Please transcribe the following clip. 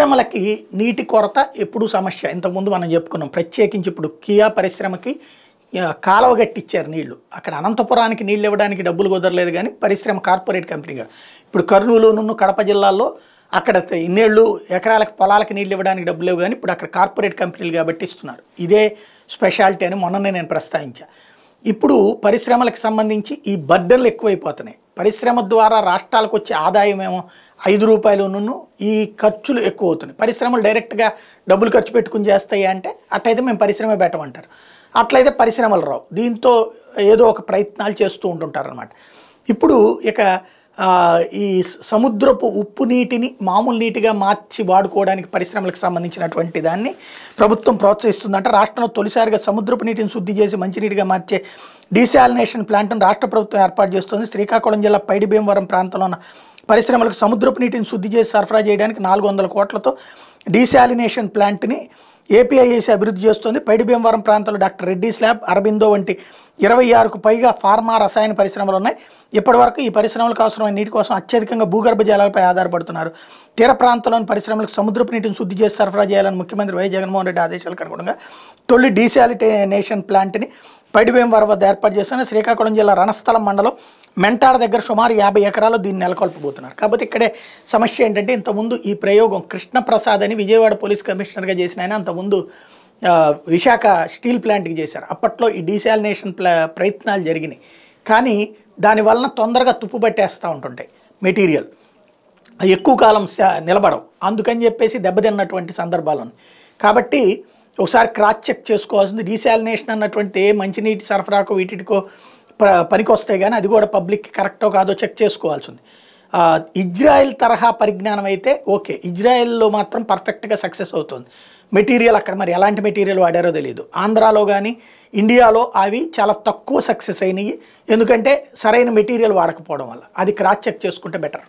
పరిశ్రమలకి నీటి కొరత ఎప్పుడు సమస్య ఇంతకుముందు మనం చెప్పుకున్నాం ప్రత్యేకించి ఇప్పుడు కియా పరిశ్రమకి కాలువ గట్టిచ్చారు నీళ్లు అక్కడ అనంతపురానికి నీళ్ళు ఇవ్వడానికి డబ్బులు కుదరలేదు కానీ పరిశ్రమ కార్పొరేట్ కంపెనీగా ఇప్పుడు కర్నూలును కడప జిల్లాల్లో అక్కడ ఇన్నేళ్ళు ఎకరాలకు పొలాలకు నీళ్ళు ఇవ్వడానికి డబ్బులు లేవు కానీ ఇప్పుడు అక్కడ కార్పొరేట్ కంపెనీలు కాబట్టి ఇస్తున్నారు ఇదే స్పెషాలిటీ అని మొన్ననే నేను ప్రస్తావించా ఇప్పుడు పరిశ్రమలకు సంబంధించి ఈ బర్డన్లు ఎక్కువైపోతున్నాయి పరిశ్రమ ద్వారా రాష్ట్రాలకు వచ్చే ఆదాయం ఏమో ఐదు రూపాయలు ఉన్ను ఈ ఖర్చులు ఎక్కువ అవుతున్నాయి పరిశ్రమలు డైరెక్ట్గా డబ్బులు ఖర్చు పెట్టుకుని చేస్తాయి అంటే అట్లయితే మేము పరిశ్రమ పెట్టమంటారు అట్లయితే పరిశ్రమలు రావు దీంతో ఏదో ఒక ప్రయత్నాలు చేస్తూ ఉంటుంటారు అనమాట ఇప్పుడు ఇక ఈ సముద్రపు ఉప్పు నీటిని మామూలు నీటిగా మార్చి వాడుకోవడానికి పరిశ్రమలకు సంబంధించినటువంటి దాన్ని ప్రభుత్వం అంటే రాష్ట్రంలో తొలిసారిగా సముద్రపు నీటిని శుద్ధి చేసి మంచినీటిగా మార్చే డీశాలినేషన్ ప్లాంట్ను రాష్ట్ర ప్రభుత్వం ఏర్పాటు చేస్తుంది శ్రీకాకుళం జిల్లా పైడిభీమవరం ప్రాంతంలో ఉన్న పరిశ్రమలకు సముద్రపు నీటిని శుద్ధి చేసి సరఫరా చేయడానికి నాలుగు వందల కోట్లతో డీశాలినేషన్ ప్లాంట్ని ఏపీఐఏసీ అభివృద్ధి చేస్తుంది పైడి భీమవరం ప్రాంతంలో డాక్టర్ రెడ్డి స్లాబ్ అరబిందో వంటి ఇరవై ఆరుకు పైగా ఫార్మా రసాయన పరిశ్రమలు ఉన్నాయి ఇప్పటివరకు ఈ పరిశ్రమలకు అవసరమైన నీటి కోసం అత్యధికంగా భూగర్భ జలాలపై ఆధారపడుతున్నారు తీర ప్రాంతంలోని పరిశ్రమలకు సముద్రపు నీటిని శుద్ధి చేసి సరఫరా చేయాలని ముఖ్యమంత్రి వై జగన్మోహన్ రెడ్డి ఆదేశాలకు అనుగుణంగా తొలి డీసాలిటేనేషన్ ప్లాంట్ని భీమవరం వద్ద ఏర్పాటు చేస్తున్న శ్రీకాకుళం జిల్లా రణస్థలం మండలం మెంటాడ దగ్గర సుమారు యాభై ఎకరాలు దీన్ని నెలకొల్పబోతున్నారు కాబట్టి ఇక్కడే సమస్య ఏంటంటే ఇంతకుముందు ఈ ప్రయోగం కృష్ణప్రసాద్ అని విజయవాడ పోలీస్ కమిషనర్గా చేసిన ఆయన అంతకుముందు విశాఖ స్టీల్ ప్లాంట్కి చేశారు అప్పట్లో ఈ డీశాలినేషన్ ప్రయత్నాలు జరిగినాయి కానీ దానివలన తొందరగా తుప్పు పట్టేస్తూ ఉంటుంటాయి మెటీరియల్ ఎక్కువ కాలం నిలబడవు అందుకని చెప్పేసి దెబ్బతిన్నటువంటి సందర్భాలను కాబట్టి ఒకసారి క్రాస్ చెక్ చేసుకోవాల్సింది డీశాలినేషన్ అన్నటువంటి మంచినీటి సరఫరాకు వీటికో పనికి వస్తే కానీ అది కూడా పబ్లిక్ కరెక్టో కాదో చెక్ చేసుకోవాల్సి ఉంది ఇజ్రాయెల్ తరహా పరిజ్ఞానం అయితే ఓకే ఇజ్రాయెల్లో మాత్రం పర్ఫెక్ట్గా సక్సెస్ అవుతుంది మెటీరియల్ అక్కడ మరి ఎలాంటి మెటీరియల్ వాడారో తెలియదు ఆంధ్రాలో కానీ ఇండియాలో అవి చాలా తక్కువ సక్సెస్ అయినాయి ఎందుకంటే సరైన మెటీరియల్ వాడకపోవడం వల్ల అది క్రాస్ చెక్ చేసుకుంటే బెటర్